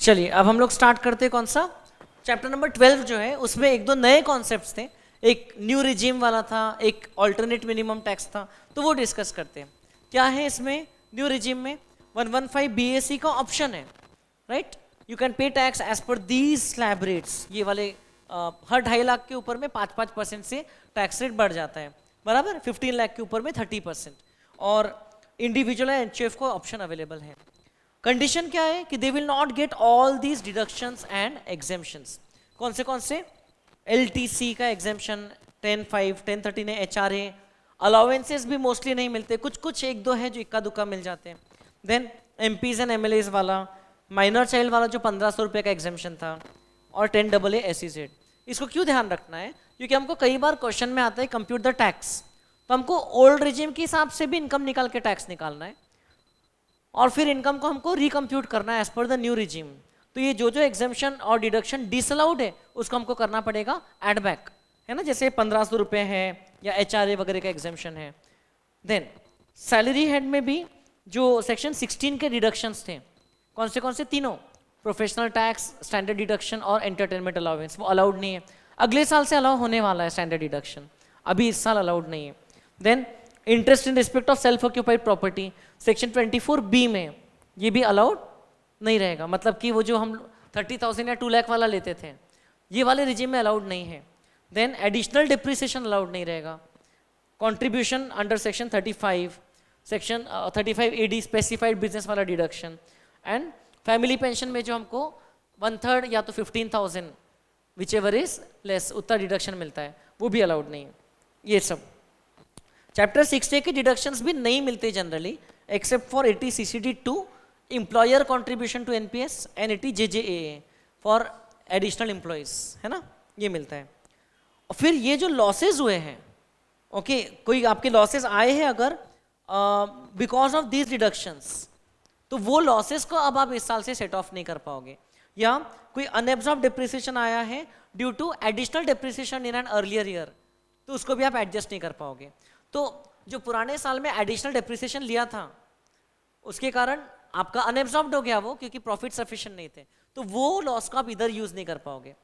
चलिए अब हम लोग स्टार्ट करते हैं कौन सा चैप्टर नंबर ट्वेल्व जो है उसमें एक दो नए कॉन्सेप्ट थे एक न्यू रिजीम वाला था एक ऑल्टरनेट मिनिमम टैक्स था तो वो डिस्कस करते हैं क्या है इसमें न्यू रिजीम में 115 बीएससी का ऑप्शन है right you can pay tax as per these slab rates ये वाले आ, हर ढाई लाख के ऊपर में पाँच पाँच परसेंट से टैक्स रेट बढ़ जाता है बराबर फिफ्टीन लाख के ऊपर में थर्टी परसेंट और इंडिविजुअल एंड को ऑप्शन अवेलेबल है कंडीशन क्या है कि they will not get all these deduction and exemption कौन से कौन से एल का exemption ten five ten thirteen H R है अलाउेंसेज भी मोस्टली नहीं मिलते कुछ कुछ एक दो है जो इक्का दुक्का मिल जाते हैं then M Ps and M L As वाला माइनर चाइल्ड वाला जो पंद्रह सौ रुपये का एग्जेम्पन था और टेन डबल ए एस इसको क्यों ध्यान रखना है क्योंकि हमको कई बार क्वेश्चन में आता है कंप्यूट द टैक्स तो हमको ओल्ड रिजिम के हिसाब से भी इनकम निकाल के टैक्स निकालना है और फिर इनकम को हमको रिकम्प्यूट करना है as per the new regime तो ये जो जो एग्जामेशन और डिडक्शन डिसअलाउड है उसको हमको करना पड़ेगा एडबैक है ना जैसे पंद्रह सौ रुपये है या एच वगैरह का एग्जामेशन है देन सैलरी हेड में भी जो सेक्शन 16 के डिडक्शंस थे कौन से कौन से तीनों प्रोफेशनल टैक्स स्टैंडर्ड डिडक्शन और एंटरटेनमेंट अलाउेंस वो अलाउड नहीं है अगले साल से अलाउ होने वाला है स्टैंडर्ड डिडक्शन अभी इस साल अलाउड नहीं है then interest in respect of self occupied property section 24 B में ये भी अलाउड नहीं रहेगा मतलब कि वो जो हम थर्टी थाउजेंड या टू लाख वाला लेते थे ये वाले रिजिम में अलाउड नहीं है देन एडिशनल डिप्रिसिएशन अलाउड नहीं रहेगा contribution under section 35 section thirty five A D specified business वाला डिडक्शन एंड फैमिली पेंशन में जो हमको वन थर्ड या तो fifteen thousand whichever is less उतना डिडक्शन मिलता है वो भी अलाउड नहीं है ये सब चैप्टर सिक्स के डिडक्शंस भी नहीं मिलते generally except for it is CCD to employer contribution to NPS and it is JJAA for additional employees है ना ये मिलता है और फिर ये जो लॉसेज हुए हैं ओके okay, कोई आपके लॉसेज आए हैं अगर बिकॉज ऑफ दीज डिडक्शंस तो वो लॉसेज को अब आप इस साल से सेट ऑफ नहीं कर पाओगे या कोई अनएब्जॉर्ब डिप्रिसिएशन आया है due to additional depreciation in an earlier year तो उसको भी आप एडजस्ट नहीं कर पाओगे तो जो पुराने साल में एडिशनल डिप्रिसिएशन लिया था उसके कारण आपका अनएब्सॉर्ब हो गया वो क्योंकि प्रॉफिट सफिशियंट नहीं थे तो वो लॉस को आप इधर यूज़ नहीं कर पाओगे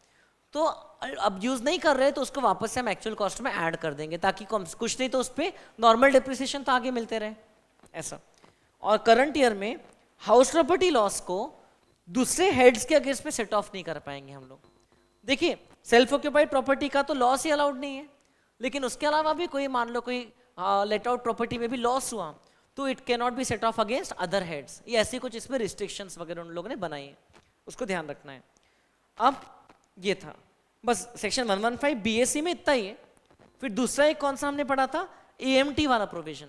तो अब यूज़ नहीं कर रहे तो उसको वापस से हम एक्चुअल कॉस्ट में ऐड कर देंगे ताकि कुछ नहीं तो उस पर नॉर्मल डिप्रिसिएशन तो आगे मिलते रहे ऐसा और करंट ईयर में हाउस प्रॉपर्टी लॉस को दूसरे हेड्स के अगेंस्ट में सेट ऑफ नहीं कर पाएंगे हम लोग देखिए सेल्फ ऑक्यूपाइड प्रॉपर्टी का तो लॉस ही अलाउड नहीं है लेकिन उसके अलावा भी कोई मान लो कोई लेट आउट प्रॉपर्टी में भी लॉस हुआ तो it not be set off against other heads ये ऐसी कुछ इसमें रिस्ट्रिक्शंस वगैरह उन लोगों ने बनाई है उसको ध्यान रखना है अब ये था बस सेक्शन 115 सी में इतना ही है फिर दूसरा एक कौन सा हमने पढ़ा था एएमटी वाला प्रोविजन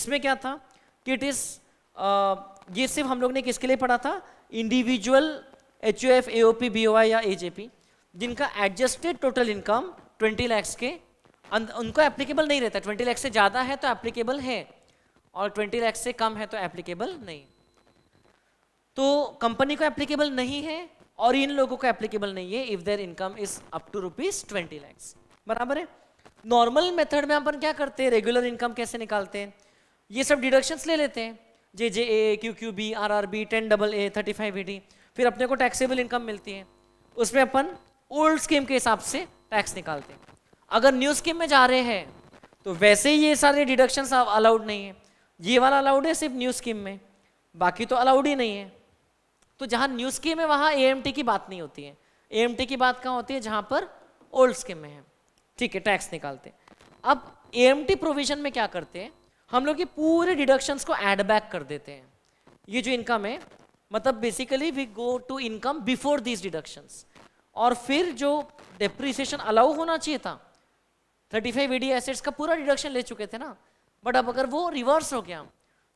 इसमें क्या था कि इट इज ये सिर्फ हम लोग ने किसके लिए पढ़ा था individual H U F A O P B O I या ए जे पी जिनका adjusted total income twenty lakhs के उनको एप्लीकेबल नहीं रहता ट्वेंटी लैक्स से ज़्यादा है तो एप्लीकेबल है और 20 लाख से कम है तो एप्लीकेबल नहीं तो कंपनी को एप्लीकेबल नहीं है और इन लोगों को एप्लीकेबल नहीं है if their income is up to rupees twenty lakhs बराबर है नॉर्मल मेथड में अपन क्या करते हैं रेगुलर इनकम कैसे निकालते हैं ये सब डिडक्शंस ले लेते हैं J J A Q Q B R R B ten double A thirty five A D फिर अपने को टैक्सेबल इनकम मिलती है उसमें अपन ओल्ड स्कीम के हिसाब से टैक्स निकालते हैं अगर न्यू स्कीम में जा रहे हैं तो वैसे ही ये सारे डिडक्शंस अलाउड नहीं है ये वाला अलाउड है सिर्फ न्यू स्कीम में बाकी तो अलाउड ही नहीं है तो जहाँ न्यू स्कीम है वहां ए की बात नहीं होती है ए की बात कहाँ होती है जहां पर ओल्ड स्कीम में है ठीक है टैक्स निकालते हैं अब ए प्रोविजन में क्या करते हैं हम लोग ये पूरे डिडक्शंस को एड बैक कर देते हैं ये जो इनकम है मतलब basically we go to income before these deductions और फिर जो डिप्रिसिएशन अलाउ होना चाहिए था 35 फाइव एसेट्स का पूरा डिडक्शन ले चुके थे ना बट अब अगर वो रिवर्स हो गया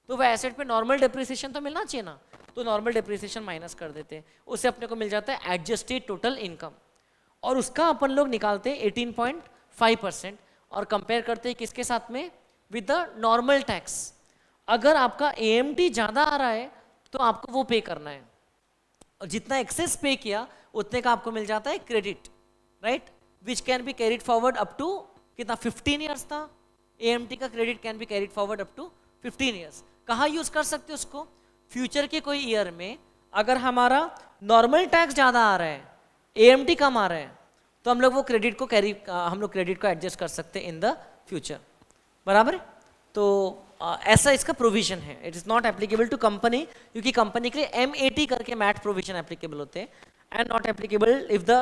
तो वह एसेट पे नॉर्मल डिप्रिसिएशन तो मिलना चाहिए ना तो नॉर्मल डिप्रिसिएशन माइनस कर देते हैं उससे अपने को मिल जाता है एडजस्टेड टोटल इनकम और उसका अपन लोग निकालते हैं एटीन पॉइंट फाइव परसेंट और कंपेयर करते हैं किसके साथ में विद द नॉर्मल टैक्स अगर आपका ए ज़्यादा आ रहा है तो आपको वो पे करना है और जितना एक्सेस पे किया उतने का आपको मिल जाता है credit right which can be carried forward up to कितना 15 ईयर्स था ए का credit can be carried forward up to fifteen years कहाँ यूज़ कर सकते हो उसको फ्यूचर के कोई ईयर में अगर हमारा नॉर्मल टैक्स ज़्यादा आ रहा है ए कम आ रहा है तो हम लोग वो क्रेडिट को कैरी हम लोग क्रेडिट को एडजस्ट कर सकते हैं इन द फ्यूचर बराबर तो आ, ऐसा इसका प्रोविजन है it is not applicable to company क्योंकि कंपनी के लिए एम करके मैट प्रोविजन एप्लीकेबल होते हैं and not applicable if the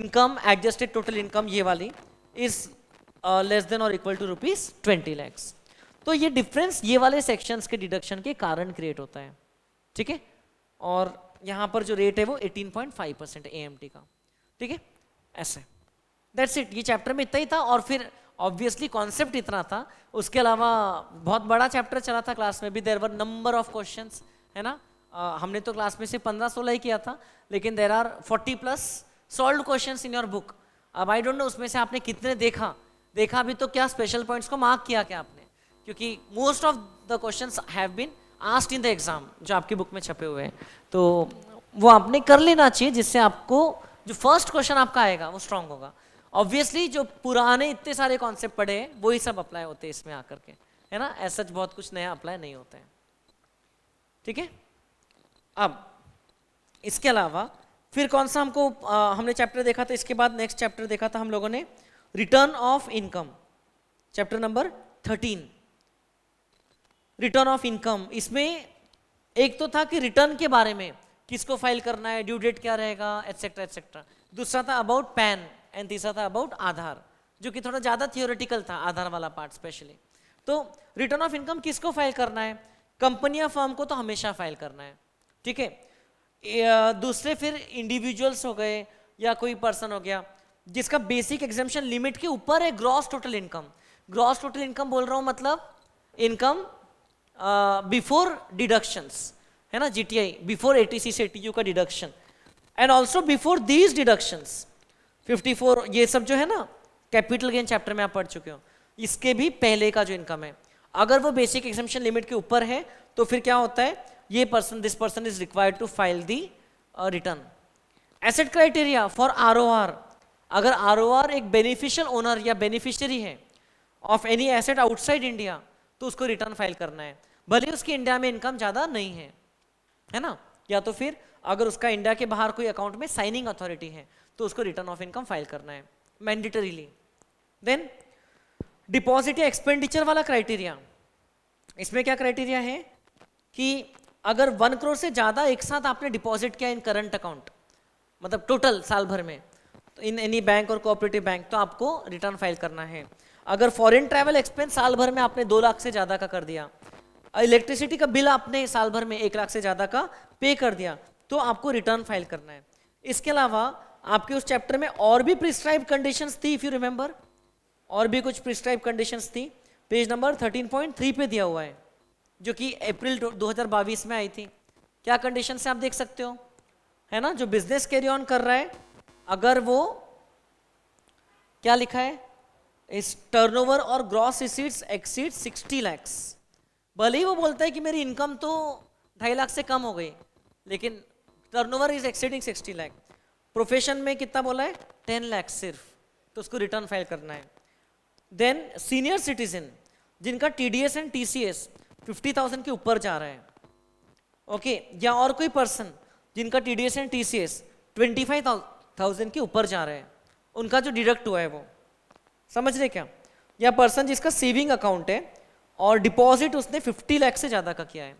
income adjusted total income ये वाली इज़ लेस देन और equal to rupees twenty lakhs तो ये डिफरेंस ये वाले सेक्शंस के डिडक्शन के कारण क्रिएट होता है ठीक है और यहाँ पर जो रेट है वो 18.5 परसेंट ए का ठीक है ऐसे दैट्स इट ये चैप्टर में इतना ही था और फिर ऑब्वियसली कॉन्सेप्ट इतना था उसके अलावा बहुत बड़ा चैप्टर चला था क्लास में भी there were number of question है ना आ, uh, हमने तो क्लास में से पंद्रह सोलह ही किया था लेकिन there are forty plus solved question in your book अब आई डोंट नो उसमें से आपने कितने देखा देखा अभी तो क्या स्पेशल पॉइंट्स को मार्क किया क्या आपने क्योंकि most of the questions have been asked in the exam जो आपकी बुक में छपे हुए हैं तो वो आपने कर लेना चाहिए जिससे आपको जो फर्स्ट क्वेश्चन आपका आएगा वो स्ट्रांग होगा ऑब्वियसली जो पुराने इतने सारे कॉन्सेप्ट पढ़े हैं वही सब अप्लाई होते हैं इसमें आकर के है ना ऐसा बहुत कुछ नया अप्लाई नहीं होता है ठीक है अब इसके अलावा फिर कौन सा हमको आ, हमने चैप्टर देखा था इसके बाद नेक्स्ट चैप्टर देखा था हम लोगों ने return of income chapter number thirteen return of income इसमें एक तो था कि रिटर्न के बारे में किसको फाइल करना है ड्यू डेट क्या रहेगा एटसेट्रा एटसेट्रा दूसरा था अबाउट पैन एंड तीसरा था अबाउट आधार जो कि थोड़ा ज़्यादा थियोरेटिकल था आधार वाला पार्ट स्पेशली तो रिटर्न ऑफ इनकम किसको फाइल करना है कंपनी या फर्म को तो हमेशा फाइल करना है ठीक है दूसरे फिर इंडिविजुअल्स हो गए या कोई पर्सन हो गया जिसका बेसिक एग्जामेशन लिमिट के ऊपर है gross total income gross total income बोल रहा हूं मतलब इनकम बिफोर डिडक्शंस है ना जीटीआई बिफोर एटीसी से एटीयू का deduction and also before these deductions 54 ये सब जो है ना कैपिटल गेन चैप्टर में आप पढ़ चुके हो इसके भी पहले का जो इनकम है अगर वो बेसिक एक्सम्शन लिमिट के ऊपर है तो फिर क्या होता है ये person this person is required to file the return asset criteria for R O R अगर आर ओ आर एक बेनिफिशियल ओनर या बेनिफिशियरी है of any asset outside India तो उसको रिटर्न फाइल करना है भले उसकी इंडिया में इनकम ज़्यादा नहीं है है ना या तो फिर अगर उसका इंडिया के बाहर कोई अकाउंट में साइनिंग अथॉरिटी है तो उसको रिटर्न ऑफ इनकम फाइल करना है मैंडेटरीली देन डिपॉजिट या एक्सपेंडिचर वाला क्राइटेरिया इसमें क्या क्राइटेरिया है कि अगर वन करोड़ से ज़्यादा एक साथ आपने डिपॉजिट किया इन करंट अकाउंट मतलब टोटल साल भर में इन एनी बैंक और कोऑपरेटिव बैंक तो आपको रिटर्न फाइल करना है अगर फॉरेन ट्रैवल एक्सपेंस साल भर में आपने दो लाख से ज़्यादा का कर दिया इलेक्ट्रिसिटी का बिल आपने साल भर में एक लाख से ज़्यादा का पे कर दिया तो आपको रिटर्न फाइल करना है इसके अलावा आपके उस चैप्टर में और भी प्रिस्क्राइब कंडीशंस थी इफ़ यू रिमेंबर और भी कुछ प्रिस्क्राइब कंडीशंस थी पेज नंबर 13.3 पे दिया हुआ है जो कि अप्रैल 2022 में आई थी क्या कंडीशन से आप देख सकते हो है ना जो बिजनेस कैरी ऑन कर रहा है अगर वो क्या लिखा है इस टर्नओवर और ग्रॉस रिसीट्स एक्सीड 60 लैक्स भले ही वो बोलता है कि मेरी इनकम तो ढाई लाख से कम हो गई लेकिन turnover is exceeding 60 lakh profession में कितना बोला है 10 लाख सिर्फ तो उसको रिटर्न फाइल करना है देन सीनियर सिटीजन जिनका T D S and T C S fifty thousand के ऊपर जा रहा है ओके okay, या और कोई पर्सन जिनका T D S and T C S twenty five thousand के ऊपर जा रहे हैं उनका जो डिडक्ट हुआ है वो समझ रहे क्या या पर्सन जिसका सेविंग अकाउंट है और डिपॉजिट उसने फिफ्टी लाख से ज़्यादा का किया है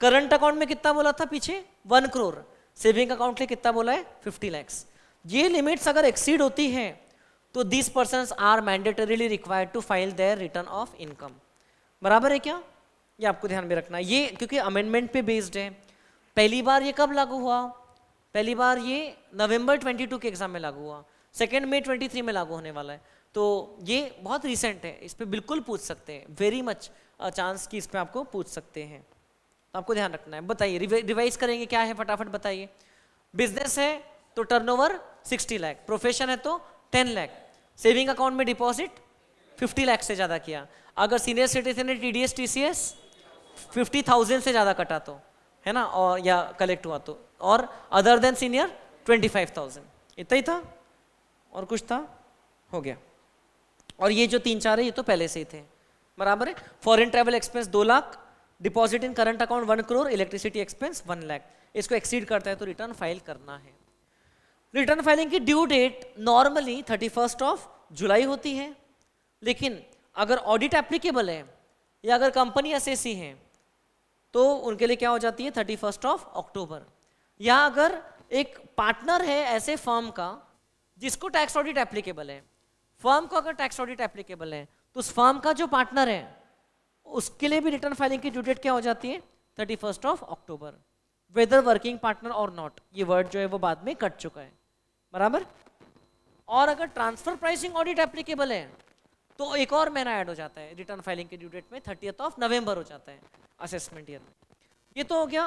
करंट अकाउंट में कितना बोला था पीछे वन करोड़ सेविंग अकाउंट के लिए कितना बोला है फिफ्टी लैक्स ये लिमिट्स अगर एक्सीड होती है तो this person are mandatorily required to file their return of income बराबर है क्या ये आपको ध्यान में रखना है ये क्योंकि अमेंडमेंट पे बेस्ड है पहली बार ये कब लागू हुआ पहली बार ये नवंबर 22 के एग्जाम में लागू हुआ सेकेंड मई 23 में लागू होने वाला है तो ये बहुत रिसेंट है इस पर बिल्कुल पूछ सकते हैं वेरी मच चांस कि इस पर आपको पूछ सकते हैं तो आपको ध्यान रखना है बताइए रिवाइज करेंगे क्या है फटाफट बताइए बिजनेस है तो टर्नओवर 60 लाख प्रोफेशन है तो 10 लाख सेविंग अकाउंट में डिपॉजिट 50 लाख से ज़्यादा किया अगर सीनियर सिटीजन ने T D S T C S fifty thousand से ज़्यादा कटा तो है ना और या कलेक्ट हुआ तो और other than senior twenty five thousand इतना ही था और कुछ था हो गया और ये जो तीन चार है ये तो पहले से ही थे बराबर है फॉरन ट्रेवल एक्सपेंस दो lakh deposit in current account one crore electricity expense one lakh इसको एक्सीड करता है तो रिटर्न फाइल करना है रिटर्न फाइलिंग की due date normally thirty first of July होती है लेकिन अगर ऑडिट एप्लीकेबल है या अगर कंपनी एस है तो उनके लिए क्या हो जाती है थर्टी फर्स्ट ऑफ अक्टूबर या अगर एक पार्टनर है ऐसे फर्म का जिसको टैक्स ऑडिट एप्लीकेबल है फर्म को अगर टैक्स ऑडिट एप्लीकेबल है तो उस फर्म का जो पार्टनर है उसके लिए भी रिटर्न फाइलिंग की ड्यूडेट क्या हो जाती है thirty first of October whether working partner और नॉट ये वर्ड जो है वो बाद में कट चुका है बराबर और अगर ट्रांसफर प्राइसिंग ऑडिट एप्लीकेबल है तो एक और महीना ऐड हो जाता है रिटर्न फाइलिंग के ड्यू डेट में थर्टी ऑफ नवंबर हो जाता है असेसमेंट ईयर में ये तो हो गया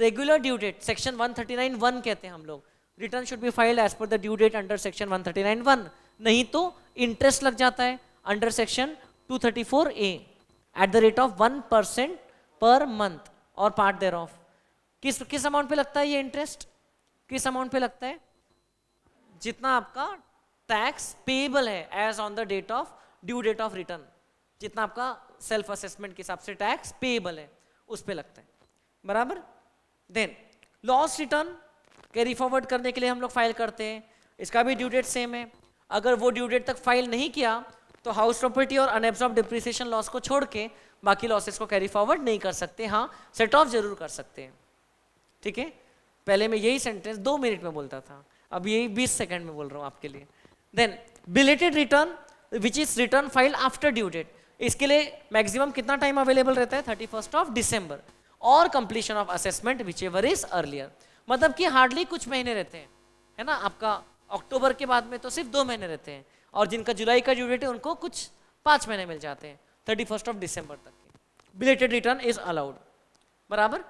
regular due date section one कहते हैं हम लोग return should be file as per the due date under section one नहीं तो इंटरेस्ट लग जाता है under section 234 A at the rate of one percent per month और पार्ट देर ऑफ किस किस अमाउंट पे लगता है ये इंटरेस्ट किस अमाउंट पे लगता है जितना आपका टैक्स पेबल है as on the date of due date of return जितना आपका सेल्फ असेसमेंट के हिसाब से टैक्स पेबल है उस पर लगता है बराबर then loss return carry forward करने के लिए हम लोग फाइल करते हैं इसका भी ड्यू डेट सेम है अगर वो ड्यू डेट तक फाइल नहीं किया तो हाउस प्रॉपर्टी और अनएब्सॉर्ब डिप्रिसिएशन लॉस को छोड़ के बाकी लॉसेस को कैरी फॉरवर्ड नहीं कर सकते हाँ सेट ऑफ जरूर कर सकते हैं ठीक है पहले मैं यही सेंटेंस दो मिनट में बोलता था अब यही बीस सेकेंड में बोल रहा हूँ आपके लिए then belated return which is return file after due date इसके लिए मैक्सिमम कितना टाइम अवेलेबल रहता है थर्टी फर्स्ट ऑफ डिसम्बर और completion of assessment whichever is earlier मतलब कि हार्डली कुछ महीने रहते हैं है ना आपका अक्टूबर के बाद में तो सिर्फ दो महीने रहते हैं और जिनका जुलाई का ड्यू डेट है उनको कुछ पाँच महीने मिल जाते हैं थर्टी फर्स्ट ऑफ डिसम्बर तक बिलेटेड रिटर्न इज अलाउड बराबर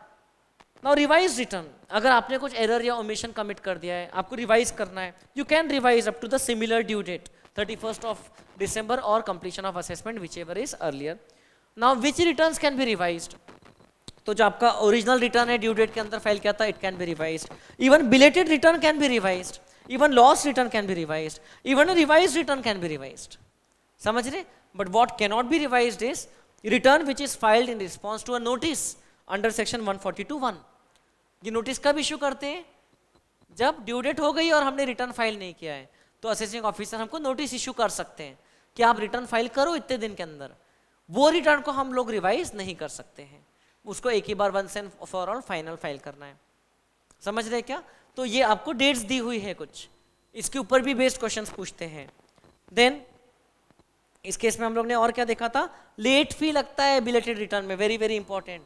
नाउ रिवाइज रिटर्न अगर आपने कुछ एरर या ओमिशन कमिट कर दिया है आपको रिवाइज करना है you can revise up to the similar due date thirty first of December or completion of assessment whichever is earlier. Now which returns can be revised? तो जो आपका ओरिजिनल रिटर्न है ड्यू डेट के अंदर file किया था it can be revise even belated return can be revise even loss return can be revise even revise return can be revise समझ रहे but what cannot be revise is return which is filed in response to a notice under section one forty two one ये notice कब issue करते हैं जब due date हो गई और हमने रिटर्न फाइल नहीं किया है तो असेसिंग ऑफिसर हमको नोटिस इश्यू कर सकते हैं कि आप रिटर्न फाइल करो इतने दिन के अंदर वो रिटर्न को हम लोग रिवाइज नहीं कर सकते हैं उसको एक ही बार once and for all final file करना है समझ रहे क्या तो ये आपको डेट्स दी हुई है कुछ इसके ऊपर भी बेस्ड क्वेश्चन पूछते हैं देन इस केस में हम लोग ने और क्या देखा था लेट फी लगता है बिलेटेड रिटर्न में वेरी वेरी इंपॉर्टेंट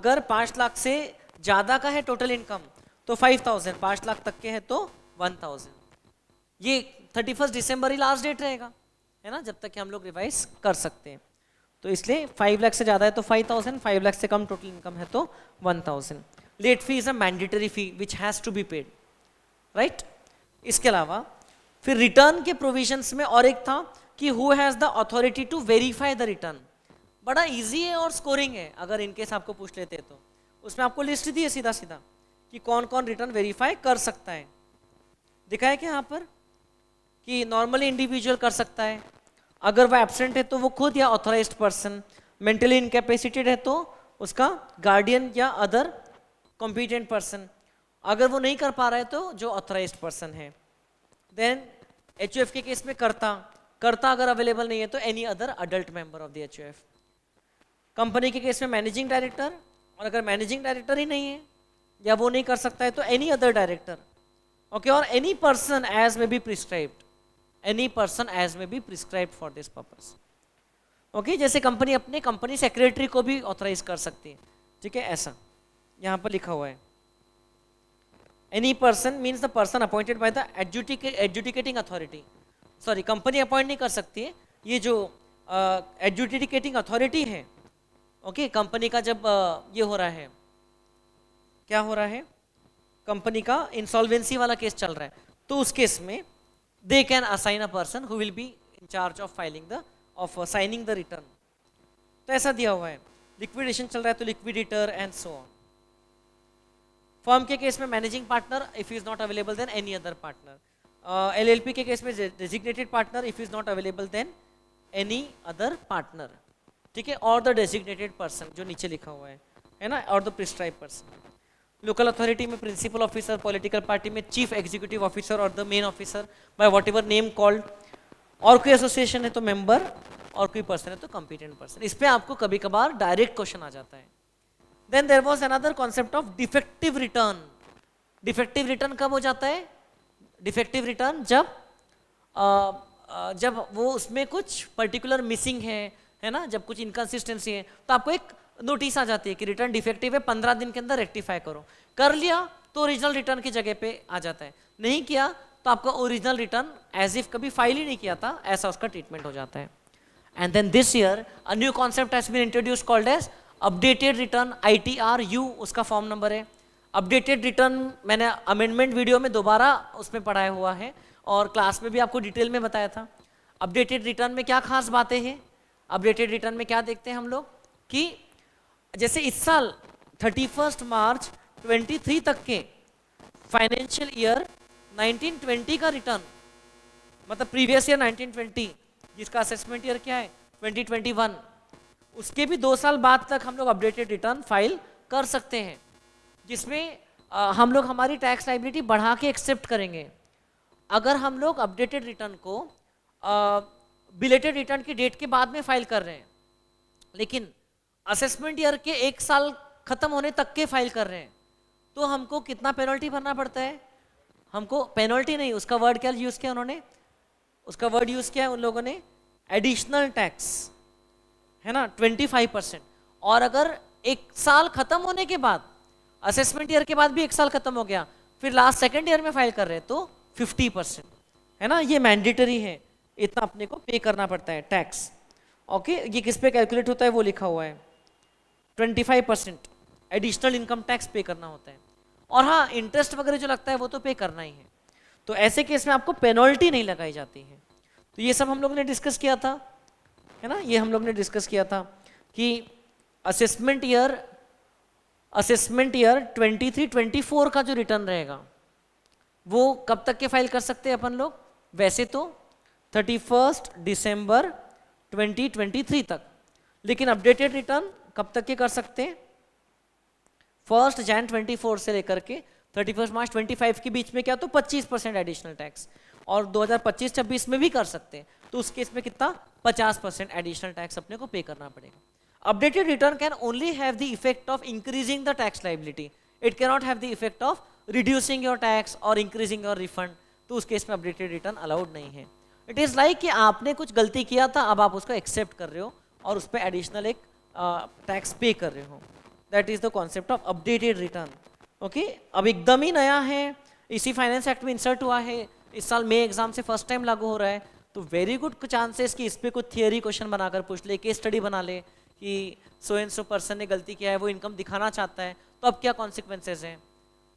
अगर पांच लाख से ज़्यादा का है टोटल इनकम तो फाइव थाउजेंड पांच लाख तक के है तो वन थाउजेंड ये थर्टी फर्स्ट डिसंबर ही लास्ट डेट रहेगा है ना जब तक कि हम लोग रिवाइज कर सकते हैं तो इसलिए फाइव लाख से ज़्यादा है तो फाइव थाउजेंड फाइव लाख से कम टोटल इनकम है तो one thousand late fee is a mandatory fee which has to be paid right इसके अलावा फिर रिटर्न के प्रोविजंस में और एक था कि who has the authority to verify the return बड़ा ईजी है और स्कोरिंग है अगर इनकेस आपको पूछ लेते तो उसमें आपको लिस्ट दी है सीधा सीधा कि कौन कौन रिटर्न वेरीफाई कर सकता है दिखाया क्या यहाँ पर कि नॉर्मली इंडिविजुअल कर सकता है अगर वह एबसेंट है तो वो खुद या ऑथोराइज पर्सन मेंटली इनकेपेसिटेड है तो उसका गार्डियन या अदर कॉम्पिटेंट पर्सन अगर वो नहीं कर पा रहा है तो जो ऑथराइज पर्सन है देन एच के केस में करता करता अगर अवेलेबल नहीं है तो any other adult member of the H company के केस में मैनेजिंग डायरेक्टर और अगर मैनेजिंग डायरेक्टर ही नहीं है या वो नहीं कर सकता है तो एनी अदर डायरेक्टर ओके और any person as may be prescribed any person as may be prescribe for this purpose okay जैसे कंपनी अपने कंपनी सेक्रेटरी को भी ऑथराइज कर सकती है ठीक है ऐसा यहाँ पर लिखा हुआ है any person means the person appointed by the adjudicating authority sorry company appoint नहीं कर सकती है ये जो एजुटिकेटिंग uh, अथॉरिटी है ओके okay, कंपनी का जब uh, ये हो रहा है क्या हो रहा है कंपनी का इंसॉल्वेंसी वाला केस चल रहा है तो उस केस में they can assign a person who will be in charge of filing the of uh, signing the return तो ऐसा दिया हुआ है लिक्विडेशन चल रहा है तो liquidator and so on firm के केस में managing partner if is not available then any other partner LLP के केस में designated partner if is not available then any other partner ठीक है और द डेजिग्नेटेड पर्सन जो नीचे लिखा हुआ है है ना और the prescribe person local authority में प्रिंसिपल ऑफिसर पॉलिटिकल पार्टी में चीफ एग्जीक्यूटिव ऑफिसर और the main officer by whatever name called और कोई एसोसिएशन है तो मेंबर और कोई पर्सन है तो कॉम्पिटेंट पर्सन इस पर आपको कभी कभार डायरेक्ट क्वेश्चन आ जाता है then there was another concept of defective return defective return कब हो जाता है डिफेक्टिव रिटर्न जब आ, जब वो उसमें कुछ पर्टिकुलर मिसिंग है है ना जब कुछ इनकन्सिस्टेंसी है तो आपको एक नोटिस आ जाती है कि रिटर्न डिफेक्टिव है पंद्रह दिन के अंदर रेक्टिफाई करो कर लिया तो ओरिजिनल रिटर्न की जगह पे आ जाता है नहीं किया तो आपका ओरिजिनल रिटर्न एज इफ कभी फाइल ही नहीं किया था ऐसा उसका ट्रीटमेंट हो जाता है and then this year a new concept has been introduce called as updated return I T R U उसका फॉर्म नंबर है अपडेटेड रिटर्न मैंने अमेंडमेंट वीडियो में दोबारा उसमें पढ़ाया हुआ है और क्लास में भी आपको डिटेल में बताया था अपडेटेड रिटर्न में क्या खास बातें हैं अपडेटेड रिटर्न में क्या देखते हैं हम लोग कि जैसे इस साल 31 मार्च 23 तक के फाइनेंशियल ईयर 1920 का रिटर्न मतलब प्रीवियस ईयर 1920 जिसका असेसमेंट ईयर क्या है 2021 उसके भी दो साल बाद तक हम लोग अपडेटेड रिटर्न फाइल कर सकते हैं जिसमें हम लोग हमारी टैक्स लाइबिलिटी बढ़ा के एक्सेप्ट करेंगे अगर हम लोग अपडेटेड रिटर्न को बिलेटेड रिटर्न की डेट के बाद में फाइल कर रहे हैं लेकिन असेसमेंट ईयर के एक साल खत्म होने तक के फाइल कर रहे हैं तो हमको कितना पेनल्टी भरना पड़ता है हमको पेनल्टी नहीं उसका वर्ड क्या यूज किया उन्होंने उसका वर्ड यूज किया उन लोगों ने एडिशनल टैक्स है ना 25 परसेंट और अगर एक साल खत्म होने के बाद असेसमेंट ईयर के बाद भी एक साल खत्म हो गया फिर लास्ट सेकेंड ईयर में फाइल कर रहे हैं तो 50 परसेंट है ना ये मैंडेटरी है इतना अपने को पे करना पड़ता है टैक्स ओके ये किस पे कैलकुलेट होता है वो लिखा हुआ है 25 परसेंट एडिशनल इनकम टैक्स पे करना होता है और हाँ इंटरेस्ट वगैरह जो लगता है वो तो पे करना ही है तो ऐसे केस में आपको पेनल्टी नहीं लगाई जाती है तो ये सब हम लोग ने डिस्कस किया था है ना ये हम लोग ने डिस्कस किया था कि असेसमेंट ईयर असेसमेंट ईयर 23 24 का जो रिटर्न रहेगा वो कब तक के फाइल कर सकते हैं अपन लोग वैसे तो 31 दिसंबर 2023 तक लेकिन अपडेटेड रिटर्न कब तक के कर सकते हैं फर्स्ट जैन 24 से लेकर के 31 मार्च 25 के बीच में क्या तो 25 परसेंट एडिशनल टैक्स और 2025 हजार में भी कर सकते हैं तो उस केस में कितना 50 परसेंट एडिशनल टैक्स अपने को पे करना पड़ेगा updated return can only have the effect of increasing the tax liability it cannot have the effect of reducing your tax और इंक्रीजिंग योर रिफंड तो उस केस में अपडेटेड रिटर्न अलाउड नहीं है इट इज़ लाइक कि आपने कुछ गलती किया था अब आप उसको एक्सेप्ट कर रहे हो और उस पर एडिशनल एक टैक्स पे कर रहे हो that is the concept of updated return okay अब एकदम ही नया है इसी फाइनेंस एक्ट में इंसर्ट हुआ है इस साल मे एग्जाम से फर्स्ट टाइम लागू हो रहा है तो वेरी गुड चांसेस कि इस पर कुछ थियोरी क्वेश्चन बनाकर पूछ ले केस स्टडी बना ले कि सो एंड सो पर्सन ने गलती किया है वो इनकम दिखाना चाहता है तो अब क्या कॉन्सिक्वेंसेज हैं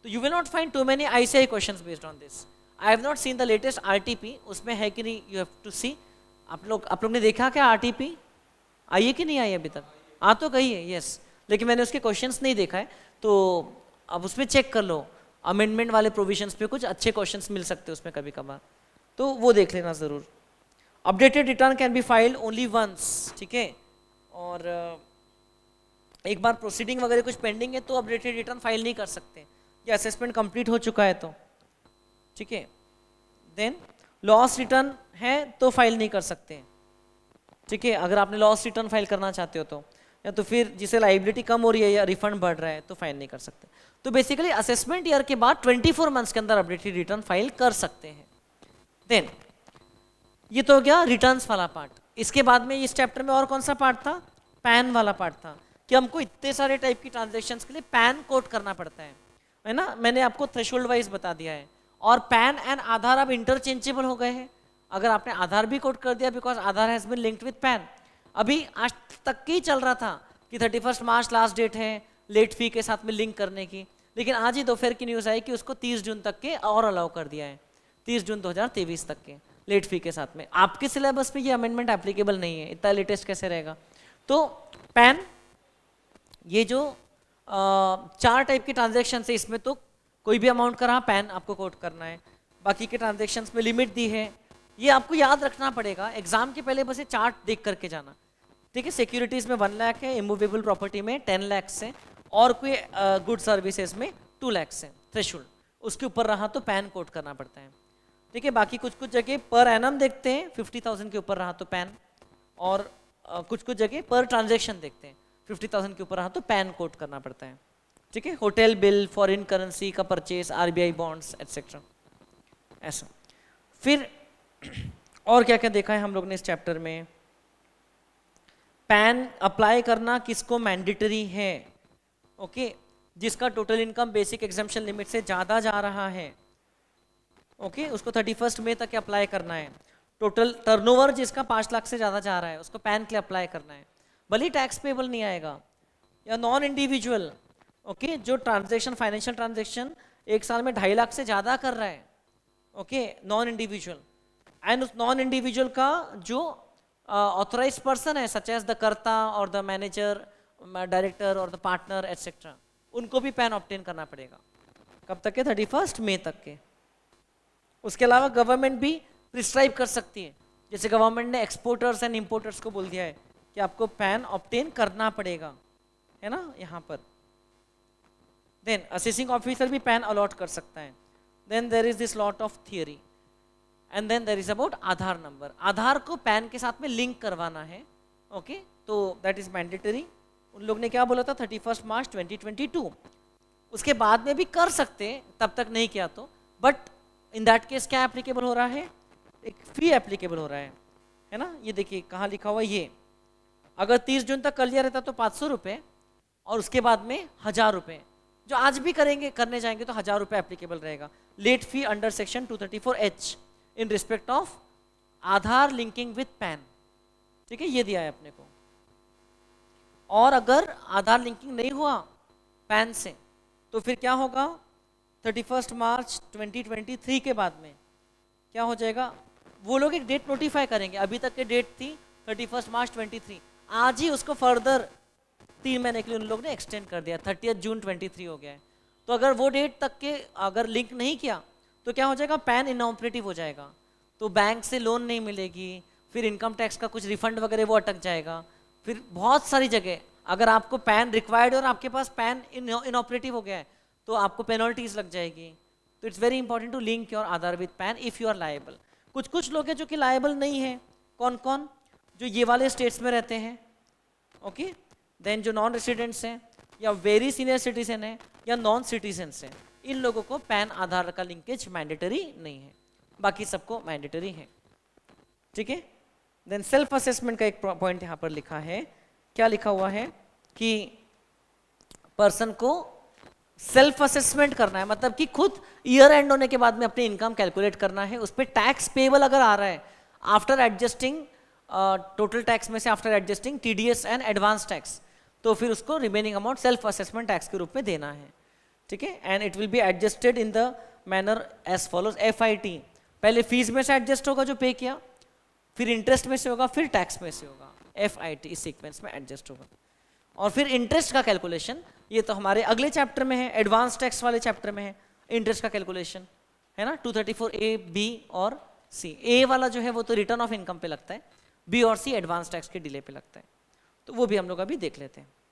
तो you will not find too many I C question based on this I have not seen the latest R T P उसमें है कि नहीं यू हैव टू सी आप लोग आप लोग ने देखा क्या आर टी पी आई है कि नहीं आई अभी तक आ हाँ तो गई है यस लेकिन मैंने उसके क्वेश्चंस नहीं देखा है तो अब उसमें चेक कर लो अमेंडमेंट वाले प्रोविजंस पे कुछ अच्छे क्वेश्चंस मिल सकते हैं उसमें कभी कभार तो वो देख लेना ज़रूर updated return can be file only once ठीक है और एक बार प्रोसीडिंग वगैरह कुछ पेंडिंग है तो अपडेटेड रिटर्न फाइल नहीं कर सकते या असेसमेंट कंप्लीट हो चुका है तो ठीक है देन लॉस रिटर्न है तो फाइल नहीं कर सकते ठीक है अगर आपने लॉस रिटर्न फाइल करना चाहते हो तो या तो फिर जिसे लाइबिलिटी कम हो रही है या रिफंड बढ़ रहा है तो फाइल नहीं कर सकते तो बेसिकली असेसमेंट ईयर के बाद 24 मंथ्स के अंदर अपडेटेड रिटर्न फाइल कर सकते हैं देन ये तो हो गया रिटर्न्स वाला पार्ट इसके बाद में इस चैप्टर में और कौन सा पार्ट था पैन वाला पार्ट था कि हमको इतने सारे टाइप की ट्रांजेक्शन के लिए पैन कोट करना पड़ता है है ना मैंने आपको थ्रेशोल्ड वाइज बता दिया है और पैन एंड आधार अब इंटरचेंजेबल हो गए हैं अगर आपने आधार भी कोट कर दिया because Aadhaar has been linked with PAN अभी आज तक ही चल रहा था कि thirty first March last date है लेट फी के साथ में लिंक करने की लेकिन आज ही दोपहर की न्यूज़ आई कि उसको 30 जून तक के और अलाउ कर दिया है 30 जून 2023 तक के लेट फी के साथ में आपके सिलेबस में ये अमेंडमेंट एप्लीकेबल नहीं है इतना लेटेस्ट कैसे रहेगा तो पैन ये जो आ, चार टाइप के ट्रांजेक्शन है इसमें तो कोई भी अमाउंट करा पैन आपको कोट करना है बाकी के ट्रांजेक्शन में लिमिट दी है ये आपको याद रखना पड़ेगा एग्जाम के पहले बस ये चार्ट देख करके जाना ठीक है सिक्योरिटीज में वन लैख है इमूवेबल प्रॉपर्टी में टेन लैक्स है और कोई गुड सर्विसेज में टू लैक्स है थ्रेश उसके ऊपर रहा तो पैन कोट करना पड़ता है ठीक है बाकी कुछ कुछ जगह पर एन देखते हैं फिफ्टी थाउजेंड के ऊपर रहा तो पैन और कुछ कुछ जगह पर ट्रांजेक्शन देखते हैं फिफ्टी थाउजेंड के ऊपर रहा तो पैन कोट करना पड़ता है ठीक है होटल बिल फॉरिन करेंसी का परचेस आरबीआई बॉन्ड्स एक्सेट्रा ऐसा फिर और क्या क्या देखा है हम लोग ने इस चैप्टर में पैन अप्लाई करना किसको मैंडेटरी है ओके जिसका total income basic exemption limit से ज़्यादा जा रहा है ओके उसको थर्टी फर्स्ट मे तक अप्लाई करना है टोटल टर्नओवर जिसका पाँच लाख से ज़्यादा जा रहा है उसको पैन के लिए अप्लाई करना है भले टैक्स पेबल नहीं आएगा या नॉन इंडिविजुअल ओके जो ट्रांजेक्शन फाइनेंशियल ट्रांजेक्शन एक साल में ढाई लाख से ज़्यादा कर रहा है ओके नॉन इंडिविजुअल एंड उस नॉन इंडिविजुअल का जो ऑथोराइज पर्सन है सच एज द कर्ता और द मैनेजर डायरेक्टर और द पार्टनर एटसेट्रा उनको भी पैन ऑप्टेन करना पड़ेगा कब तक के थर्टी फर्स्ट मे तक के उसके अलावा गवर्नमेंट भी प्रिस्क्राइब कर सकती है जैसे गवर्नमेंट ने एक्सपोर्टर्स एंड इम्पोर्टर्स को बोल दिया है कि आपको पैन ऑप्टेन करना पड़ेगा है ना यहाँ पर देन असेसिंग ऑफिसर भी पैन अलॉट कर सकता है then there is this lot of theory and then there is about Aadhaar number Aadhaar को पैन के साथ में लिंक करवाना है ओके तो दैट इज मैंडेटरी उन लोग ने क्या बोला था thirty first March twenty twenty two उसके बाद में भी कर सकते तब तक नहीं किया तो बट इन दैट केस क्या एप्लीकेबल हो रहा है एक फी एप्लीकेबल हो रहा है है ना ये देखिए कहाँ लिखा हुआ ये अगर तीस जून तक कर लिया रहता तो पाँच सौ रुपये और उसके बाद में हज़ार रुपये जो आज भी करेंगे करने जाएंगे तो हज़ार रुपये एप्लीकेबल रहेगा late fee under section two thirty four H in respect of Aadhaar linking with PAN ठीक है ये दिया है अपने को और अगर आधार लिंकिंग नहीं हुआ पैन से तो फिर क्या होगा 31 मार्च 2023 के बाद में क्या हो जाएगा वो लोग एक डेट नोटिफाई करेंगे अभी तक के डेट थी 31 मार्च 23 आज ही उसको फर्दर तीन महीने के लिए उन लोग ने एक्सटेंड कर दिया थर्टी जून 23 हो गया है तो अगर वो डेट तक के अगर लिंक नहीं किया तो क्या हो जाएगा पैन इनऑपरेटिव हो जाएगा तो बैंक से लोन नहीं मिलेगी फिर इनकम टैक्स का कुछ रिफंड वगैरह वो अटक जाएगा फिर बहुत सारी जगह अगर आपको पैन रिक्वायर्ड और आपके पास पैन इनऑपरेटिव हो गया है तो आपको पेनल्टीज लग जाएगी तो it's very important to link your Aadhaar with PAN if you are liable कुछ कुछ लोग हैं जो कि लाइबल नहीं है कौन कौन जो ये वाले स्टेट्स में रहते हैं ओके देन जो नॉन रेसिडेंट्स हैं या वेरी सीनियर सिटीजन है या नॉन सिटीजन्स हैं इन लोगों को पैन आधार का लिंकेज मैंडेटरी नहीं है बाकी सबको मैंडेटरी है ठीक है देन सेल्फ असेसमेंट का एक पॉइंट यहां पर लिखा है क्या लिखा हुआ है कि पर्सन को सेल्फ असेसमेंट करना है मतलब कि खुद ईयर एंड होने के बाद में अपनी इनकम कैलकुलेट करना है उस पर टैक्स पेबल अगर आ रहा है आफ्टर एडजस्टिंग टोटल टैक्स में से after adjusting TDS and advance tax तो फिर उसको remaining amount self assessment tax के रूप में देना है ठीक है and it will be adjusted in the manner as follows एफ पहले फीस में से एडजस्ट होगा जो पे किया फिर इंटरेस्ट में से होगा फिर टैक्स में से होगा एफ इस सीक्वेंस में एडजस्ट होगा और फिर इंटरेस्ट का कैलकुलेशन ये तो हमारे अगले चैप्टर में है एडवांस टैक्स वाले चैप्टर में है इंटरेस्ट का कैलकुलेशन है ना 234 ए बी और सी ए वाला जो है वो तो रिटर्न ऑफ इनकम पे लगता है बी और सी एडवांस टैक्स के डिले पे लगता है तो वो भी हम लोग अभी देख लेते हैं